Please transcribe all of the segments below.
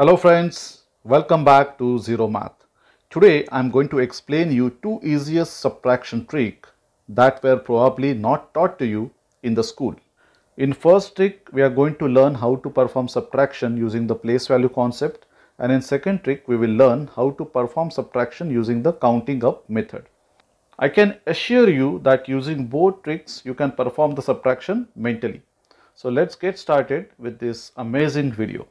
Hello friends, welcome back to Zero Math. Today I am going to explain you two easiest subtraction trick that were probably not taught to you in the school. In first trick we are going to learn how to perform subtraction using the place value concept and in second trick we will learn how to perform subtraction using the counting up method. I can assure you that using both tricks you can perform the subtraction mentally. So let's get started with this amazing video.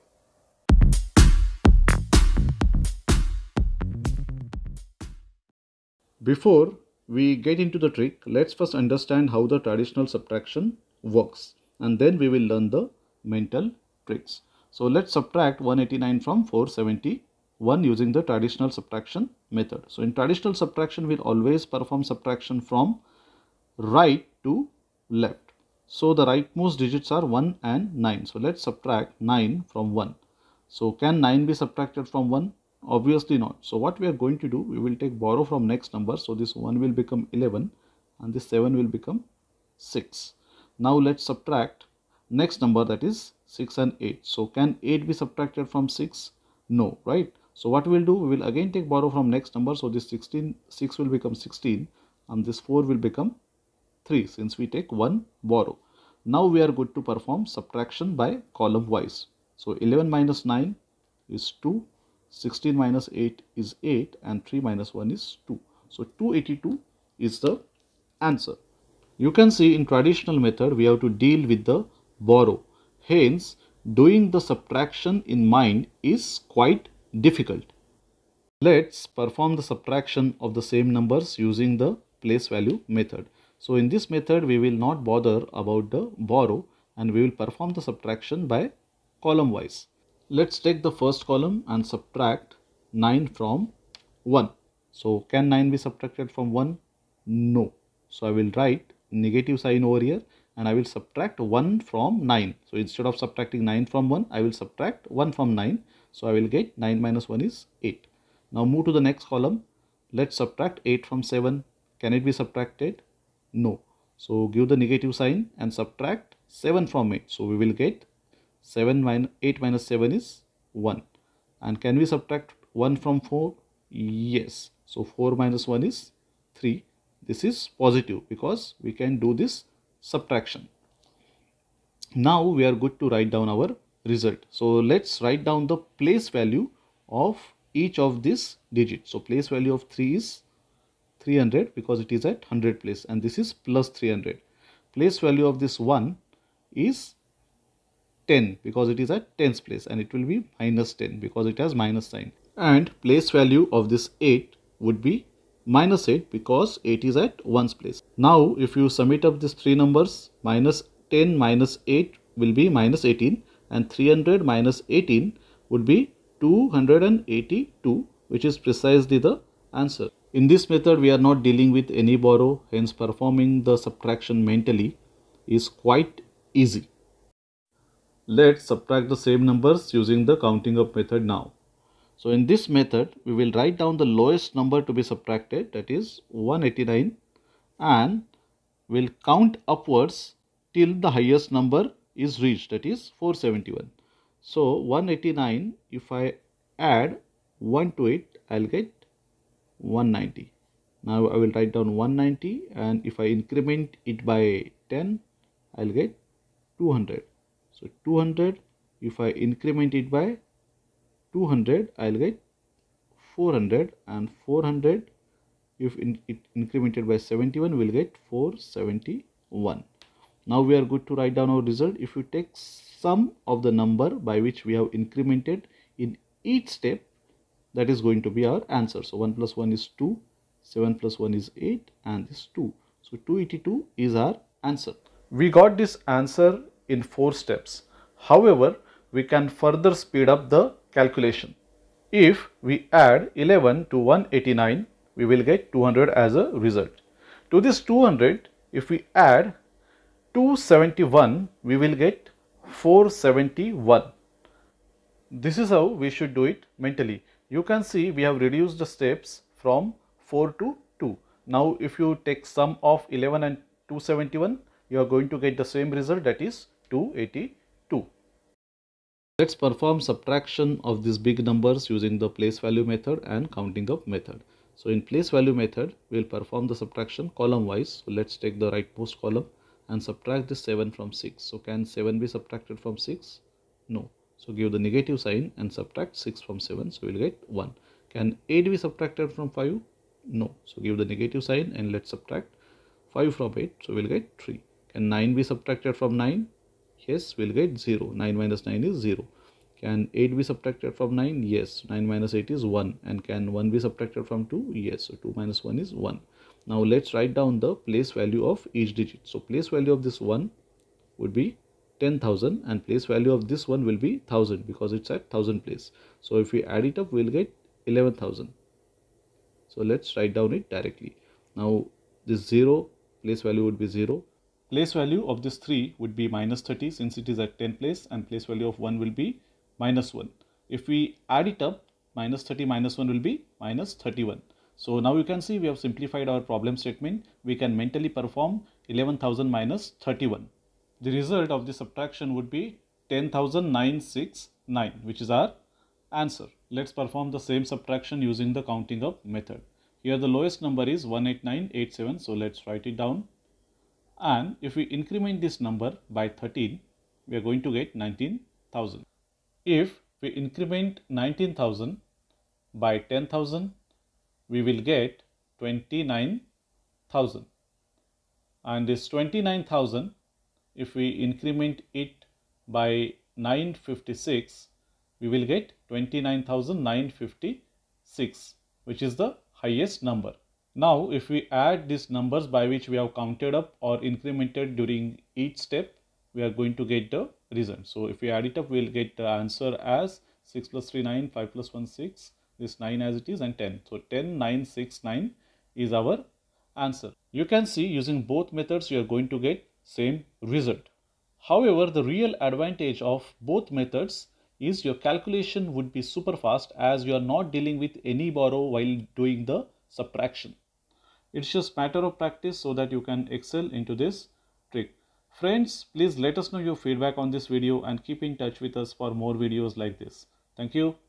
Before we get into the trick, let's first understand how the traditional subtraction works and then we will learn the mental tricks. So let's subtract 189 from 471 using the traditional subtraction method. So in traditional subtraction, we'll always perform subtraction from right to left. So the rightmost digits are 1 and 9. So let's subtract 9 from 1. So can 9 be subtracted from 1? obviously not so what we are going to do we will take borrow from next number so this 1 will become 11 and this 7 will become 6 now let's subtract next number that is 6 and 8 so can 8 be subtracted from 6 no right so what we'll do we will again take borrow from next number so this 16 6 will become 16 and this 4 will become 3 since we take 1 borrow now we are good to perform subtraction by column wise so 11 minus 9 is 2 16 minus 8 is 8 and 3 minus 1 is 2. So 282 is the answer. You can see in traditional method we have to deal with the borrow. Hence doing the subtraction in mind is quite difficult. Let's perform the subtraction of the same numbers using the place value method. So in this method we will not bother about the borrow and we will perform the subtraction by column wise. Let's take the first column and subtract 9 from 1. So can 9 be subtracted from 1? No. So I will write negative sign over here and I will subtract 1 from 9. So instead of subtracting 9 from 1, I will subtract 1 from 9. So I will get 9 minus 1 is 8. Now move to the next column. Let's subtract 8 from 7. Can it be subtracted? No. So give the negative sign and subtract 7 from it. So we will get 7 minus 8 minus 7 is 1 and can we subtract 1 from 4 yes so 4 minus 1 is 3 this is positive because we can do this subtraction now we are good to write down our result so let's write down the place value of each of these digits so place value of 3 is 300 because it is at 100 place and this is plus 300 place value of this 1 is 10 because it is at tens place and it will be minus 10 because it has minus sign and place value of this 8 would be minus 8 because 8 is at 1's place. Now if you sum it up these three numbers minus 10 minus 8 will be minus 18 and 300 minus 18 would be 282 which is precisely the answer. In this method we are not dealing with any borrow hence performing the subtraction mentally is quite easy. Let's subtract the same numbers using the counting up method now. So in this method, we will write down the lowest number to be subtracted that is 189 and will count upwards till the highest number is reached that is 471. So 189 if I add 1 to it I'll get 190. Now I will write down 190 and if I increment it by 10 I'll get 200. So 200 if I increment it by 200 I'll get 400 and 400 if in, it incremented by 71 we'll get 471 now we are good to write down our result if you take sum of the number by which we have incremented in each step that is going to be our answer so 1 plus 1 is 2 7 plus 1 is 8 and this 2 so 282 is our answer we got this answer in 4 steps. However, we can further speed up the calculation. If we add 11 to 189, we will get 200 as a result. To this 200, if we add 271, we will get 471. This is how we should do it mentally. You can see we have reduced the steps from 4 to 2. Now if you take sum of 11 and 271, you are going to get the same result that is 282. Let's perform subtraction of these big numbers using the place value method and counting up method. So in place value method, we'll perform the subtraction column wise. So let's take the rightmost column and subtract this 7 from 6. So can 7 be subtracted from 6? No. So give the negative sign and subtract 6 from 7. So we'll get 1. Can 8 be subtracted from 5? No. So give the negative sign and let's subtract 5 from 8. So we'll get 3. Can 9 be subtracted from 9? yes we'll get 0 9 minus 9 is 0 can 8 be subtracted from 9 yes 9 minus 8 is 1 and can 1 be subtracted from 2 yes so 2 minus 1 is 1 now let's write down the place value of each digit so place value of this one would be 10,000 and place value of this one will be 1000 because it's at 1000 place so if we add it up we'll get 11,000 so let's write down it directly now this 0 place value would be 0 Place value of this 3 would be minus 30 since it is at 10 place and place value of 1 will be minus 1. If we add it up, minus 30 minus 1 will be minus 31. So now you can see we have simplified our problem statement. We can mentally perform 11,000 minus 31. The result of the subtraction would be 10,969 which is our answer. Let's perform the same subtraction using the counting up method. Here the lowest number is 18987 so let's write it down and if we increment this number by 13 we are going to get 19,000. If we increment 19,000 by 10,000 we will get 29,000 and this 29,000 if we increment it by 956 we will get 29,956 which is the highest number. Now, if we add these numbers by which we have counted up or incremented during each step, we are going to get the result. So, if we add it up, we will get the answer as 6 plus 3, 9, 5 plus 1, 6, this 9 as it is and 10. So, 10, 9, 6, 9 is our answer. You can see using both methods, you are going to get same result. However, the real advantage of both methods is your calculation would be super fast as you are not dealing with any borrow while doing the subtraction. It's just matter of practice so that you can excel into this trick. Friends, please let us know your feedback on this video and keep in touch with us for more videos like this. Thank you.